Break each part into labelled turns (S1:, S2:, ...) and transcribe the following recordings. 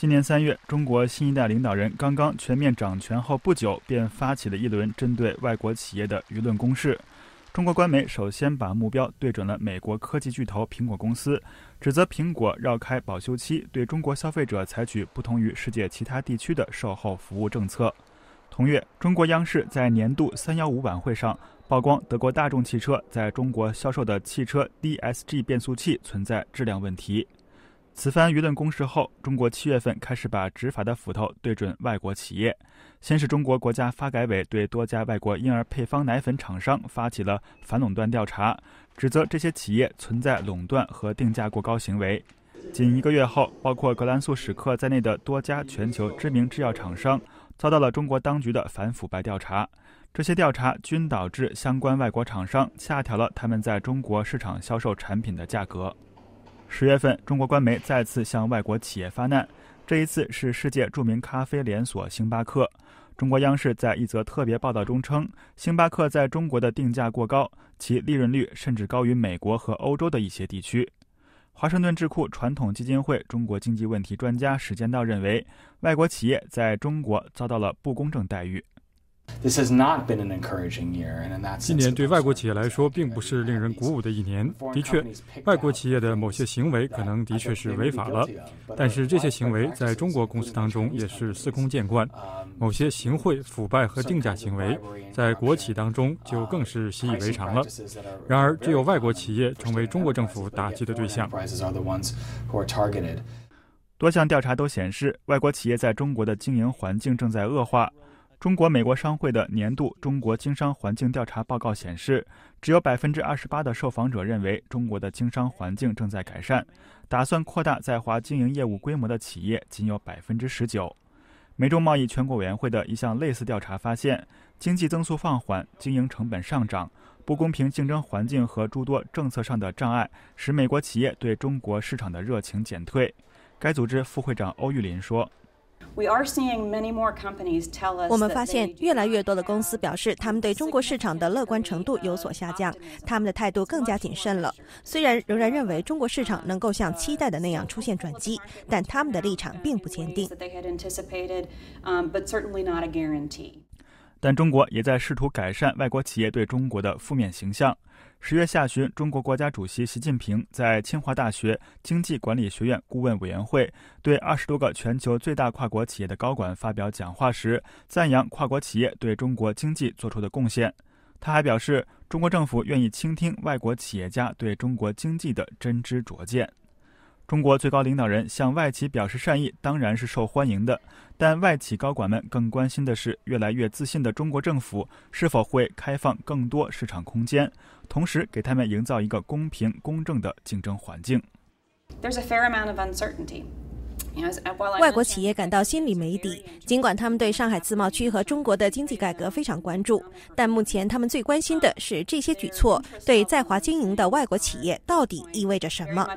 S1: 今年三月，中国新一代领导人刚刚全面掌权后不久，便发起了一轮针对外国企业的舆论攻势。中国官媒首先把目标对准了美国科技巨头苹果公司，指责苹果绕开保修期，对中国消费者采取不同于世界其他地区的售后服务政策。同月，中国央视在年度“三幺五”晚会上曝光德国大众汽车在中国销售的汽车 DSG 变速器存在质量问题。此番舆论攻势后，中国七月份开始把执法的斧头对准外国企业。先是中国国家发改委对多家外国婴儿配方奶粉厂商发起了反垄断调查，指责这些企业存在垄断和定价过高行为。仅一个月后，包括格兰素史克在内的多家全球知名制药厂商遭到了中国当局的反腐败调查。这些调查均导致相关外国厂商下调了他们在中国市场销售产品的价格。十月份，中国官媒再次向外国企业发难，这一次是世界著名咖啡连锁星巴克。中国央视在一则特别报道中称，星巴克在中国的定价过高，其利润率甚至高于美国和欧洲的一些地区。华盛顿智库传统基金会中国经济问题专家史建道认为，外国企业在中国遭到了不公正待遇。今年对外国企业来说并不是令人鼓舞的一年。的确，外国企业的某些行为可能的确是违法了，但是这些行为在中国公司当中也是司空见惯。某些行贿、腐败和定价行为，在国企当中就更是习以为常了。然而，只有外国企业成为中国政府打击的对象。多项调查都显示，外国企业在中国的经营环境正在恶化。中国美国商会的年度中国经商环境调查报告显示，只有百分之二十八的受访者认为中国的经商环境正在改善。打算扩大在华经营业务规模的企业仅有百分之十九。美中贸易全国委员会的一项类似调查发现，经济增速放缓、经营成本上涨、不公平竞争环境和诸多政策上的障碍，使美国企业对中国市场的热情减退。该组织副会长欧玉林说。我们发现越来越多的公司表示，他们对中国市场的乐观程度有所下降，他们的态度更加谨慎了。虽然仍然认为中国市场能够像期待的那样出现转机，但他们的立场并不坚定。但中国也在试图改善外国企业对中国的负面形象。十月下旬，中国国家主席习近平在清华大学经济管理学院顾问委员会对二十多个全球最大跨国企业的高管发表讲话时，赞扬跨国企业对中国经济做出的贡献。他还表示，中国政府愿意倾听外国企业家对中国经济的真知灼见。中国最高领导人向外企表示善意，当然是受欢迎的。但外企高管们更关心的是，越来越自信的中国政府是否会开放更多市场空间，同时给他们营造一个公平公正的竞争环境。外国企业感到心里没底，尽管他们对上海自贸区和中国的经济改革非常关注，但目前他们最关心的是这些举措对在华经营的外国企业到底意味着什么。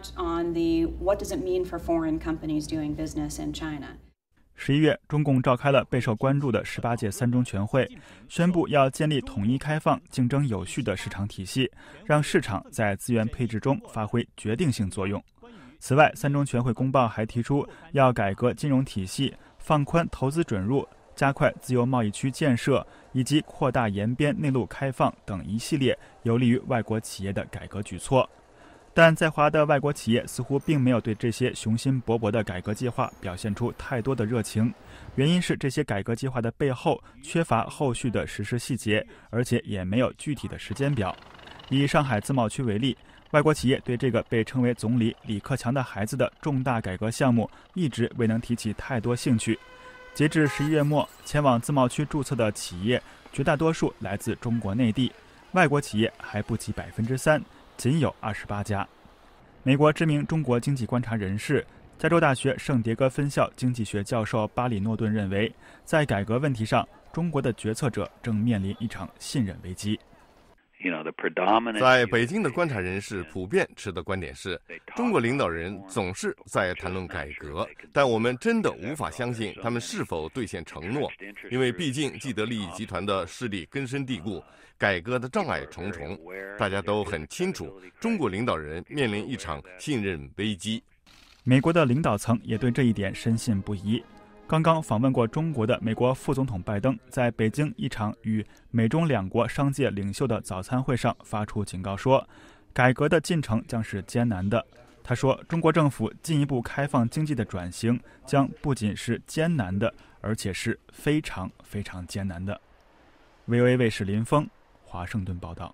S1: 十一月，中共召开了备受关注的十八届三中全会，宣布要建立统一、开放、竞争有序的市场体系，让市场在资源配置中发挥决定性作用。此外，三中全会公报还提出要改革金融体系、放宽投资准入、加快自由贸易区建设以及扩大沿边内陆开放等一系列有利于外国企业的改革举措。但在华的外国企业似乎并没有对这些雄心勃勃的改革计划表现出太多的热情，原因是这些改革计划的背后缺乏后续的实施细节，而且也没有具体的时间表。以上海自贸区为例。外国企业对这个被称为总理李克强的孩子的重大改革项目一直未能提起太多兴趣。截至十一月末，前往自贸区注册的企业绝大多数来自中国内地，外国企业还不及百分之三，仅有二十八家。美国知名中国经济观察人士、加州大学圣迭戈分校经济学教授巴里·诺顿认为，在改革问题上，中国的决策者正面临一场信任危机。在北京的观察人士普遍持的观点是，中国领导人总是在谈论改革，但我们真的无法相信他们是否兑现承诺，因为毕竟既得利益集团的势力根深蒂固，改革的障碍重重，大家都很清楚，中国领导人面临一场信任危机。美国的领导层也对这一点深信不疑。刚刚访问过中国的美国副总统拜登，在北京一场与美中两国商界领袖的早餐会上发出警告说，改革的进程将是艰难的。他说，中国政府进一步开放经济的转型将不仅是艰难的，而且是非常非常艰难的。VOA 卫视林峰，华盛顿报道。